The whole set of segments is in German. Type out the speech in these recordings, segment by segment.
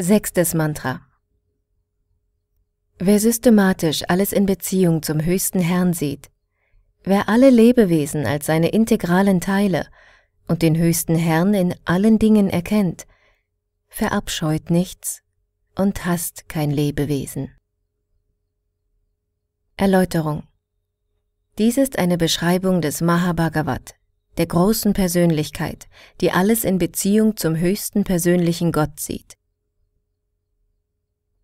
Sechstes Mantra. Wer systematisch alles in Beziehung zum höchsten Herrn sieht, wer alle Lebewesen als seine integralen Teile und den höchsten Herrn in allen Dingen erkennt, verabscheut nichts und hasst kein Lebewesen. Erläuterung Dies ist eine Beschreibung des Mahabhagavat, der großen Persönlichkeit, die alles in Beziehung zum höchsten persönlichen Gott sieht.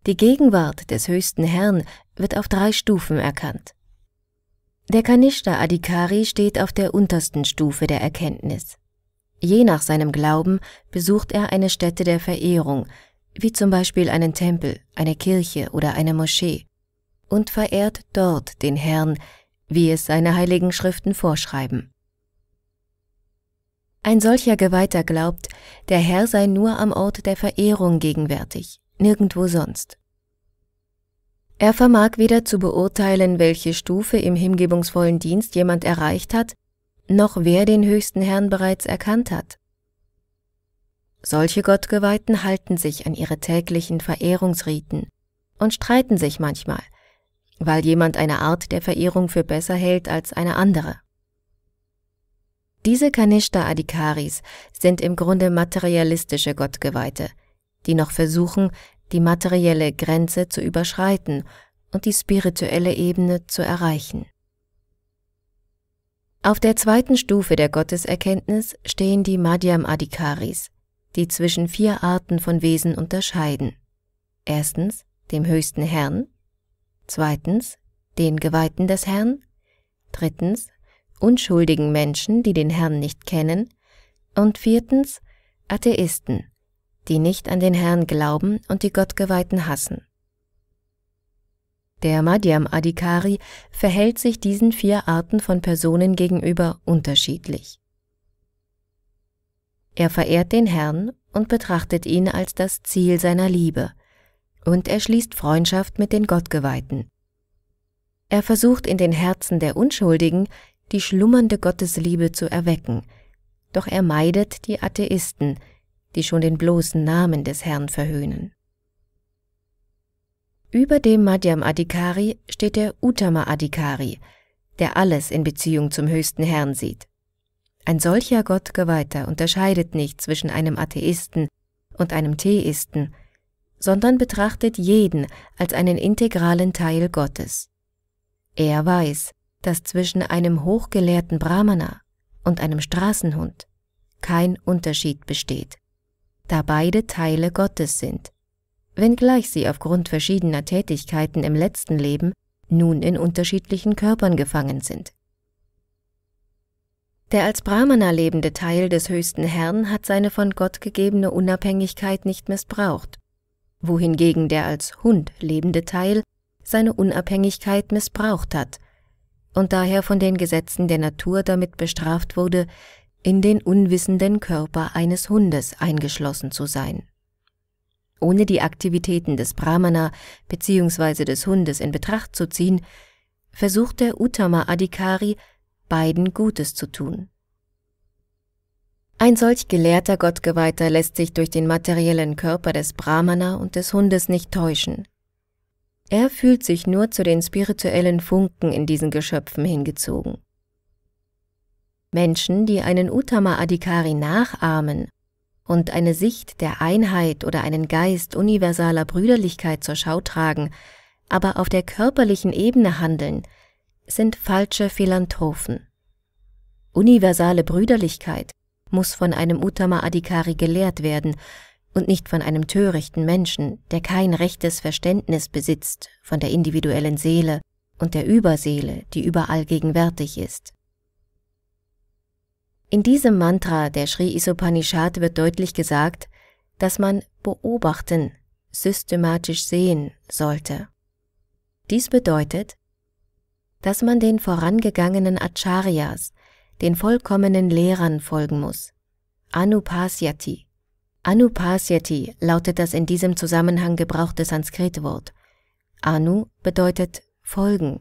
Die Gegenwart des höchsten Herrn wird auf drei Stufen erkannt. Der Kanishta Adhikari steht auf der untersten Stufe der Erkenntnis. Je nach seinem Glauben besucht er eine Stätte der Verehrung, wie zum Beispiel einen Tempel, eine Kirche oder eine Moschee, und verehrt dort den Herrn, wie es seine heiligen Schriften vorschreiben. Ein solcher Geweihter glaubt, der Herr sei nur am Ort der Verehrung gegenwärtig nirgendwo sonst. Er vermag weder zu beurteilen, welche Stufe im hingebungsvollen Dienst jemand erreicht hat, noch wer den höchsten Herrn bereits erkannt hat. Solche Gottgeweihten halten sich an ihre täglichen Verehrungsriten und streiten sich manchmal, weil jemand eine Art der Verehrung für besser hält als eine andere. Diese Kanishta-Adhikaris sind im Grunde materialistische Gottgeweihte, die noch versuchen, die materielle Grenze zu überschreiten und die spirituelle Ebene zu erreichen. Auf der zweiten Stufe der Gotteserkenntnis stehen die Madhyam Adhikaris, die zwischen vier Arten von Wesen unterscheiden. Erstens dem höchsten Herrn, zweitens den Geweihten des Herrn, drittens unschuldigen Menschen, die den Herrn nicht kennen, und viertens Atheisten, die nicht an den Herrn glauben und die Gottgeweihten hassen. Der Madhyam Adhikari verhält sich diesen vier Arten von Personen gegenüber unterschiedlich. Er verehrt den Herrn und betrachtet ihn als das Ziel seiner Liebe, und er schließt Freundschaft mit den Gottgeweihten. Er versucht in den Herzen der Unschuldigen die schlummernde Gottesliebe zu erwecken, doch er meidet die Atheisten, die schon den bloßen Namen des Herrn verhöhnen. Über dem Madhyam Adhikari steht der Uttama Adhikari, der alles in Beziehung zum höchsten Herrn sieht. Ein solcher Gottgeweihter unterscheidet nicht zwischen einem Atheisten und einem Theisten, sondern betrachtet jeden als einen integralen Teil Gottes. Er weiß, dass zwischen einem hochgelehrten Brahmana und einem Straßenhund kein Unterschied besteht da beide Teile Gottes sind, wenngleich sie aufgrund verschiedener Tätigkeiten im letzten Leben nun in unterschiedlichen Körpern gefangen sind. Der als Brahmana lebende Teil des höchsten Herrn hat seine von Gott gegebene Unabhängigkeit nicht missbraucht, wohingegen der als Hund lebende Teil seine Unabhängigkeit missbraucht hat und daher von den Gesetzen der Natur damit bestraft wurde, in den unwissenden Körper eines Hundes eingeschlossen zu sein. Ohne die Aktivitäten des Brahmana bzw. des Hundes in Betracht zu ziehen, versucht der Uttama Adhikari, beiden Gutes zu tun. Ein solch gelehrter Gottgeweihter lässt sich durch den materiellen Körper des Brahmana und des Hundes nicht täuschen. Er fühlt sich nur zu den spirituellen Funken in diesen Geschöpfen hingezogen. Menschen, die einen Uttama Adhikari nachahmen und eine Sicht der Einheit oder einen Geist universaler Brüderlichkeit zur Schau tragen, aber auf der körperlichen Ebene handeln, sind falsche Philanthropen. Universale Brüderlichkeit muss von einem Uttama Adhikari gelehrt werden und nicht von einem törichten Menschen, der kein rechtes Verständnis besitzt von der individuellen Seele und der Überseele, die überall gegenwärtig ist. In diesem Mantra der Sri Isopanishad wird deutlich gesagt, dass man beobachten, systematisch sehen sollte. Dies bedeutet, dass man den vorangegangenen Acharyas, den vollkommenen Lehrern folgen muss. Anupasyati. Anupasyati lautet das in diesem Zusammenhang gebrauchte Sanskritwort. Anu bedeutet folgen,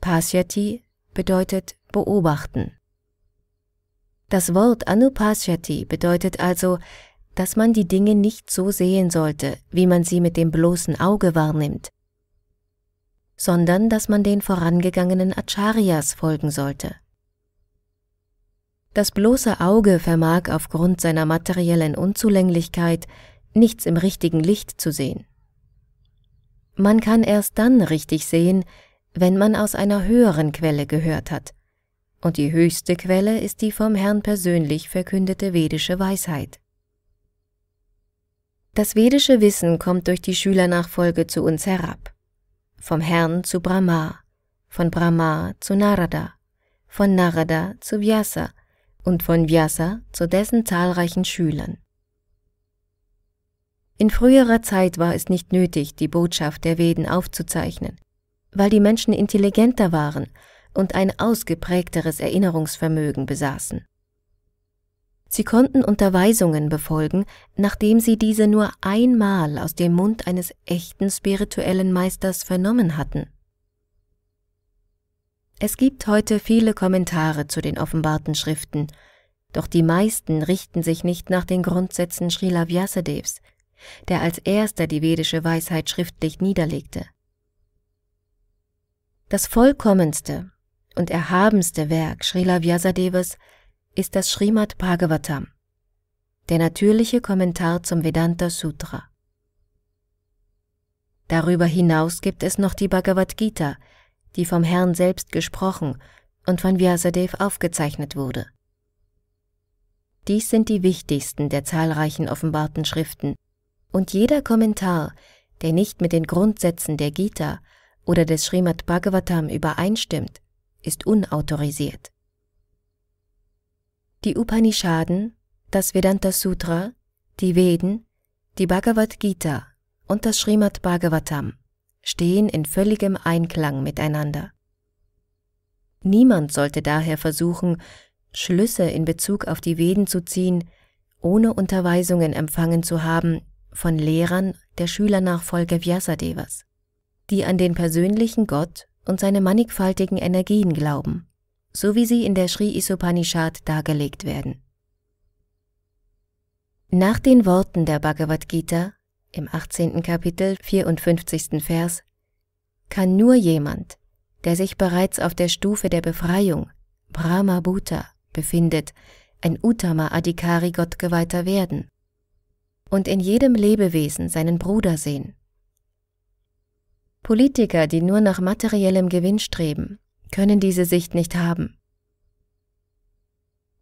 Pasyati bedeutet beobachten. Das Wort Anupaschati bedeutet also, dass man die Dinge nicht so sehen sollte, wie man sie mit dem bloßen Auge wahrnimmt, sondern dass man den vorangegangenen Acharyas folgen sollte. Das bloße Auge vermag aufgrund seiner materiellen Unzulänglichkeit nichts im richtigen Licht zu sehen. Man kann erst dann richtig sehen, wenn man aus einer höheren Quelle gehört hat und die höchste Quelle ist die vom Herrn persönlich verkündete vedische Weisheit. Das vedische Wissen kommt durch die Schülernachfolge zu uns herab, vom Herrn zu Brahma, von Brahma zu Narada, von Narada zu Vyasa und von Vyasa zu dessen zahlreichen Schülern. In früherer Zeit war es nicht nötig, die Botschaft der Veden aufzuzeichnen, weil die Menschen intelligenter waren und ein ausgeprägteres Erinnerungsvermögen besaßen. Sie konnten Unterweisungen befolgen, nachdem sie diese nur einmal aus dem Mund eines echten spirituellen Meisters vernommen hatten. Es gibt heute viele Kommentare zu den offenbarten Schriften, doch die meisten richten sich nicht nach den Grundsätzen Srila Vyasadevs, der als erster die vedische Weisheit schriftlich niederlegte. Das vollkommenste und erhabenste Werk Srila Vyasadevas ist das Srimad Bhagavatam, der natürliche Kommentar zum Vedanta Sutra. Darüber hinaus gibt es noch die Bhagavad Gita, die vom Herrn selbst gesprochen und von Vyasadev aufgezeichnet wurde. Dies sind die wichtigsten der zahlreichen offenbarten Schriften, und jeder Kommentar, der nicht mit den Grundsätzen der Gita oder des Srimad Bhagavatam übereinstimmt, ist unautorisiert. Die Upanishaden, das Vedanta Sutra, die Veden, die Bhagavad Gita und das Srimad Bhagavatam stehen in völligem Einklang miteinander. Niemand sollte daher versuchen, Schlüsse in Bezug auf die Veden zu ziehen, ohne Unterweisungen empfangen zu haben von Lehrern der Schülernachfolge Vyasadevas, die an den persönlichen Gott und seine mannigfaltigen Energien glauben, so wie sie in der Sri Isopanishad dargelegt werden. Nach den Worten der Bhagavad Gita im 18. Kapitel 54. Vers kann nur jemand, der sich bereits auf der Stufe der Befreiung, Brahma Bhuta, befindet, ein Uttama Adhikari Gottgeweihter werden und in jedem Lebewesen seinen Bruder sehen Politiker, die nur nach materiellem Gewinn streben, können diese Sicht nicht haben.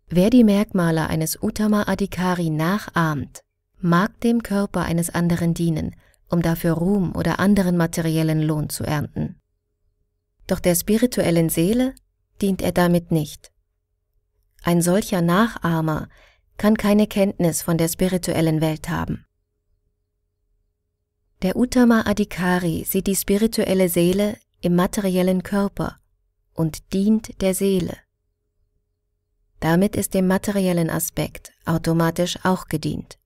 Wer die Merkmale eines Uttama Adhikari nachahmt, mag dem Körper eines anderen dienen, um dafür Ruhm oder anderen materiellen Lohn zu ernten. Doch der spirituellen Seele dient er damit nicht. Ein solcher Nachahmer kann keine Kenntnis von der spirituellen Welt haben. Der Uttama Adhikari sieht die spirituelle Seele im materiellen Körper und dient der Seele. Damit ist dem materiellen Aspekt automatisch auch gedient.